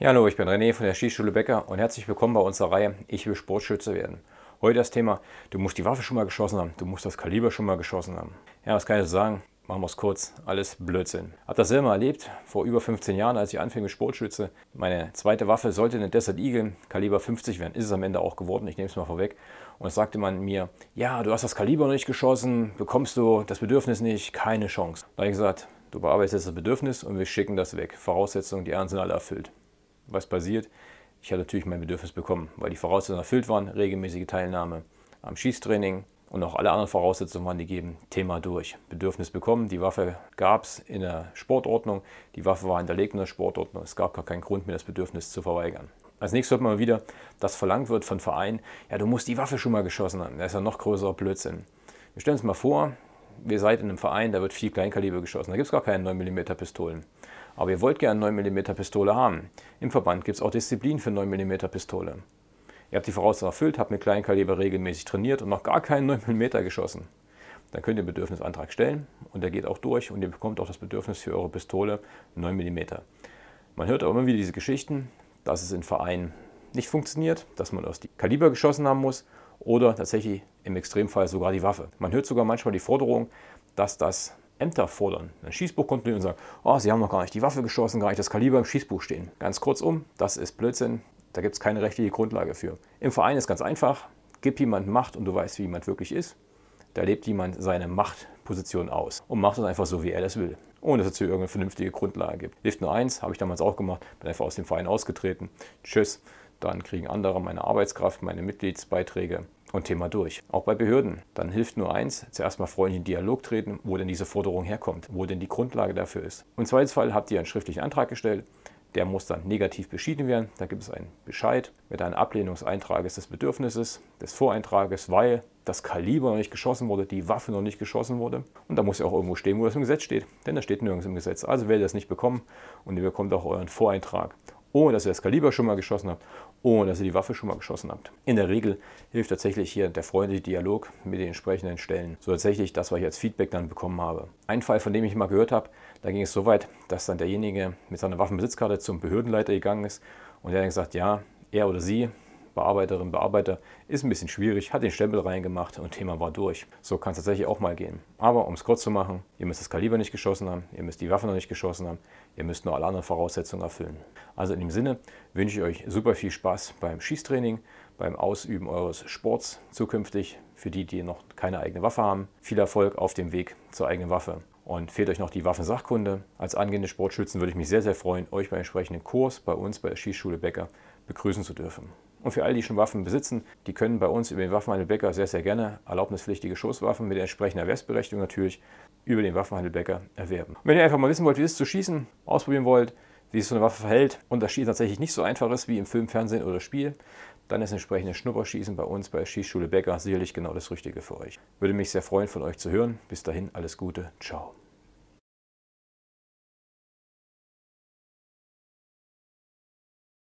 Ja, hallo, ich bin René von der Skischule Becker und herzlich willkommen bei unserer Reihe Ich will Sportschütze werden. Heute das Thema, du musst die Waffe schon mal geschossen haben, du musst das Kaliber schon mal geschossen haben. Ja, was kann ich sagen? Machen wir es kurz, alles Blödsinn. Hab das selber erlebt, vor über 15 Jahren, als ich anfing mit Sportschütze. Meine zweite Waffe sollte eine Desert Eagle Kaliber 50 werden, ist es am Ende auch geworden, ich nehme es mal vorweg. Und es sagte man mir, ja, du hast das Kaliber noch nicht geschossen, bekommst du das Bedürfnis nicht, keine Chance. Da habe ich gesagt, du bearbeitest das Bedürfnis und wir schicken das weg. Voraussetzungen, die anderen sind alle erfüllt was passiert? Ich habe natürlich mein Bedürfnis bekommen, weil die Voraussetzungen erfüllt waren, regelmäßige Teilnahme am Schießtraining und auch alle anderen Voraussetzungen waren gegeben. Thema durch. Bedürfnis bekommen, die Waffe gab es in der Sportordnung, die Waffe war hinterlegt in der Sportordnung, es gab gar keinen Grund mir das Bedürfnis zu verweigern. Als nächstes hört man wieder, dass verlangt wird von Vereinen, ja du musst die Waffe schon mal geschossen haben, das ist ja noch größerer Blödsinn. Wir stellen uns mal vor, ihr seid in einem Verein, da wird viel Kleinkaliber geschossen, da gibt es gar keine 9mm Pistolen aber ihr wollt gerne 9mm Pistole haben. Im Verband gibt es auch Disziplin für 9mm Pistole. Ihr habt die Voraussetzungen erfüllt, habt mit Kleinkaliber regelmäßig trainiert und noch gar keinen 9mm geschossen. Dann könnt ihr einen Bedürfnisantrag stellen und der geht auch durch und ihr bekommt auch das Bedürfnis für eure Pistole 9mm. Man hört aber immer wieder diese Geschichten, dass es in Vereinen nicht funktioniert, dass man aus dem Kaliber geschossen haben muss oder tatsächlich im Extremfall sogar die Waffe. Man hört sogar manchmal die Forderung, dass das Ämter fordern, ein Schießbuch kontrollieren und sagen, oh, ah, Sie haben noch gar nicht die Waffe geschossen, gar nicht das Kaliber im Schießbuch stehen. Ganz kurzum, das ist Blödsinn, da gibt es keine rechtliche Grundlage für. Im Verein ist ganz einfach, gib jemand Macht und du weißt, wie jemand wirklich ist. Da lebt jemand seine Machtposition aus und macht es einfach so, wie er das will, ohne dass es hier irgendeine vernünftige Grundlage gibt. Lift nur eins, habe ich damals auch gemacht, bin einfach aus dem Verein ausgetreten. Tschüss, dann kriegen andere meine Arbeitskraft, meine Mitgliedsbeiträge und Thema durch. Auch bei Behörden. Dann hilft nur eins, zuerst mal freundlich in Dialog treten, wo denn diese Forderung herkommt, wo denn die Grundlage dafür ist. Im Zweifelsfall habt ihr einen schriftlichen Antrag gestellt, der muss dann negativ beschieden werden. Da gibt es einen Bescheid mit einem Ablehnungseintrag des Bedürfnisses, des Voreintrages, weil das Kaliber noch nicht geschossen wurde, die Waffe noch nicht geschossen wurde. Und da muss ja auch irgendwo stehen, wo das im Gesetz steht. Denn das steht nirgends im Gesetz. Also werdet ihr das nicht bekommen und ihr bekommt auch euren Voreintrag ohne dass ihr das Kaliber schon mal geschossen habt, ohne dass ihr die Waffe schon mal geschossen habt. In der Regel hilft tatsächlich hier der freundliche Dialog mit den entsprechenden Stellen. So tatsächlich das, was ich als Feedback dann bekommen habe. Ein Fall, von dem ich mal gehört habe, da ging es so weit, dass dann derjenige mit seiner Waffenbesitzkarte zum Behördenleiter gegangen ist und der hat gesagt, ja, er oder sie Bearbeiterin, Bearbeiter, ist ein bisschen schwierig, hat den Stempel reingemacht und Thema war durch. So kann es tatsächlich auch mal gehen. Aber um es kurz zu machen, ihr müsst das Kaliber nicht geschossen haben, ihr müsst die Waffe noch nicht geschossen haben, ihr müsst nur alle anderen Voraussetzungen erfüllen. Also in dem Sinne wünsche ich euch super viel Spaß beim Schießtraining, beim Ausüben eures Sports zukünftig, für die, die noch keine eigene Waffe haben. Viel Erfolg auf dem Weg zur eigenen Waffe. Und fehlt euch noch die Waffensachkunde? Als angehende Sportschützen würde ich mich sehr, sehr freuen, euch beim entsprechenden Kurs bei uns bei der Schießschule Becker begrüßen zu dürfen. Und für alle, die schon Waffen besitzen, die können bei uns über den Waffenhandelbäcker sehr, sehr gerne erlaubnispflichtige Schusswaffen mit entsprechender Erwerbsberechtigung natürlich über den Waffenhandelbäcker erwerben. Und wenn ihr einfach mal wissen wollt, wie es zu schießen, ausprobieren wollt, wie sich so eine Waffe verhält und das Schießen tatsächlich nicht so einfach ist wie im Film, Fernsehen oder Spiel, dann ist entsprechendes Schnupperschießen bei uns bei Schießschule Bäcker sicherlich genau das Richtige für euch. Würde mich sehr freuen, von euch zu hören. Bis dahin, alles Gute, ciao.